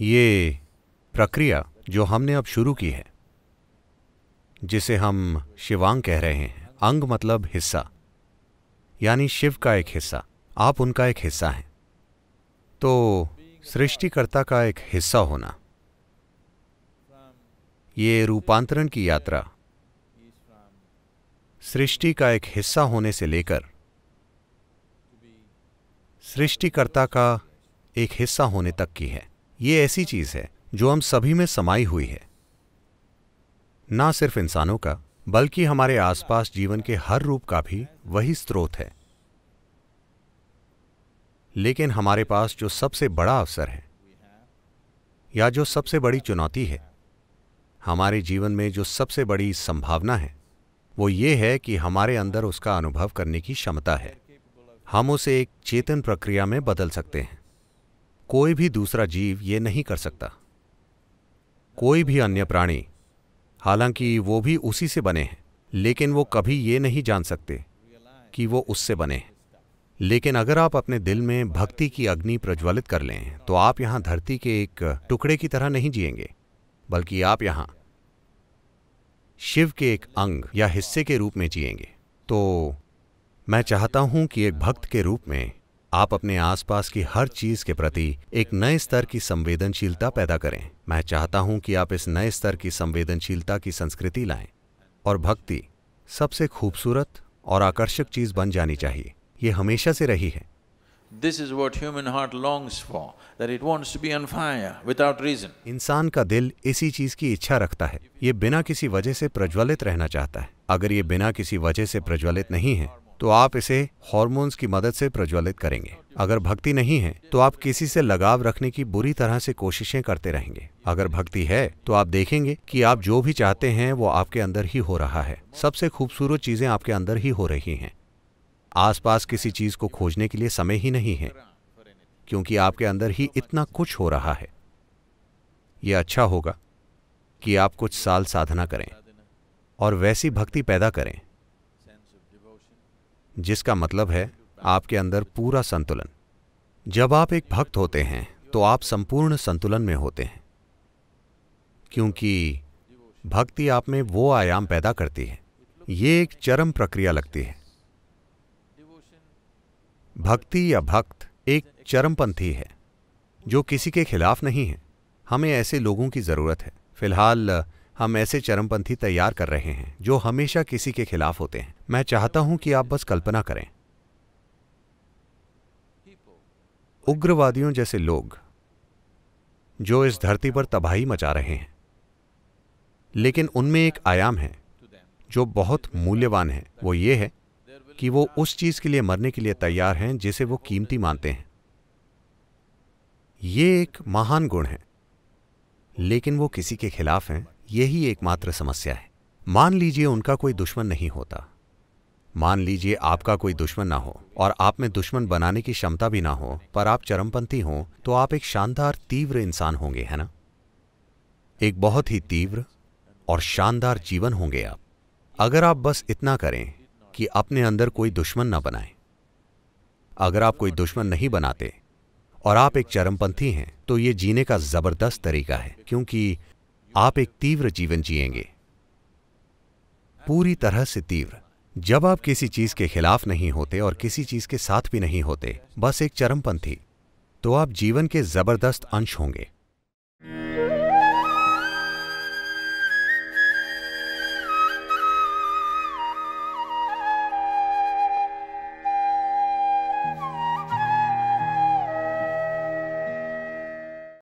ये प्रक्रिया जो हमने अब शुरू की है जिसे हम शिवांग कह रहे हैं अंग मतलब हिस्सा यानी शिव का एक हिस्सा आप उनका एक हिस्सा हैं तो सृष्टिकर्ता का एक हिस्सा होना ये रूपांतरण की यात्रा सृष्टि का एक हिस्सा होने से लेकर सृष्टिकर्ता का एक हिस्सा होने तक की है ये ऐसी चीज है जो हम सभी में समाई हुई है ना सिर्फ इंसानों का बल्कि हमारे आसपास जीवन के हर रूप का भी वही स्रोत है लेकिन हमारे पास जो सबसे बड़ा अवसर है या जो सबसे बड़ी चुनौती है हमारे जीवन में जो सबसे बड़ी संभावना है वो ये है कि हमारे अंदर उसका अनुभव करने की क्षमता है हम उसे एक चेतन प्रक्रिया में बदल सकते हैं कोई भी दूसरा जीव ये नहीं कर सकता कोई भी अन्य प्राणी हालांकि वो भी उसी से बने हैं लेकिन वो कभी ये नहीं जान सकते कि वो उससे बने हैं लेकिन अगर आप अपने दिल में भक्ति की अग्नि प्रज्वलित कर लें तो आप यहां धरती के एक टुकड़े की तरह नहीं जिएंगे बल्कि आप यहां शिव के एक अंग या हिस्से के रूप में जिएंगे तो मैं चाहता हूं कि एक भक्त के रूप में आप अपने आसपास की हर चीज के प्रति एक नए स्तर की संवेदनशीलता पैदा करें मैं चाहता हूं कि आप इस नए स्तर की संवेदनशीलता की संस्कृति लाएं और भक्ति सबसे खूबसूरत और आकर्षक चीज बन जानी चाहिए ये हमेशा से रही है this is what human heart longs for that it wants to be on इंसान का दिल इसी चीज की इच्छा रखता है ये बिना किसी वजह से प्रज्वलित रहना चाहता है अगर ये बिना किसी वजह से प्रज्वलित नहीं है तो आप इसे हॉर्मोन्स की मदद से प्रज्वलित करेंगे अगर भक्ति नहीं है तो आप किसी से लगाव रखने की बुरी तरह से कोशिशें करते रहेंगे अगर भक्ति है तो आप देखेंगे कि आप जो भी चाहते हैं वो आपके अंदर ही हो रहा है सबसे खूबसूरत चीजें आपके अंदर ही हो रही हैं आसपास किसी चीज को खोजने के लिए समय ही नहीं है क्योंकि आपके अंदर ही इतना कुछ हो रहा है यह अच्छा होगा कि आप कुछ साल साधना करें और वैसी भक्ति पैदा करें जिसका मतलब है आपके अंदर पूरा संतुलन जब आप एक भक्त होते हैं तो आप संपूर्ण संतुलन में होते हैं क्योंकि भक्ति आप में वो आयाम पैदा करती है ये एक चरम प्रक्रिया लगती है भक्ति या भक्त एक चरमपंथी है जो किसी के खिलाफ नहीं है हमें ऐसे लोगों की ज़रूरत है फिलहाल हम ऐसे चरमपंथी तैयार कर रहे हैं जो हमेशा किसी के खिलाफ होते हैं मैं चाहता हूं कि आप बस कल्पना करें उग्रवादियों जैसे लोग जो इस धरती पर तबाही मचा रहे हैं लेकिन उनमें एक आयाम है जो बहुत मूल्यवान है वो ये है कि वो उस चीज के लिए मरने के लिए तैयार हैं जिसे वो कीमती मानते हैं ये एक महान गुण है लेकिन वो किसी के खिलाफ हैं यही एकमात्र समस्या है मान लीजिए उनका कोई दुश्मन नहीं होता मान लीजिए आपका कोई दुश्मन ना हो और आप में दुश्मन बनाने की क्षमता भी ना हो पर आप चरमपंथी हो तो आप एक शानदार तीव्र इंसान होंगे है ना एक बहुत ही तीव्र और शानदार जीवन होंगे आप अगर आप बस इतना करें कि अपने अंदर कोई दुश्मन ना बनाए अगर आप कोई दुश्मन नहीं बनाते और आप एक चरमपंथी हैं तो ये जीने का जबरदस्त तरीका है क्योंकि आप एक तीव्र जीवन जिएंगे पूरी तरह से तीव्र जब आप किसी चीज के खिलाफ नहीं होते और किसी चीज के साथ भी नहीं होते बस एक चरमपंथी तो आप जीवन के जबरदस्त अंश होंगे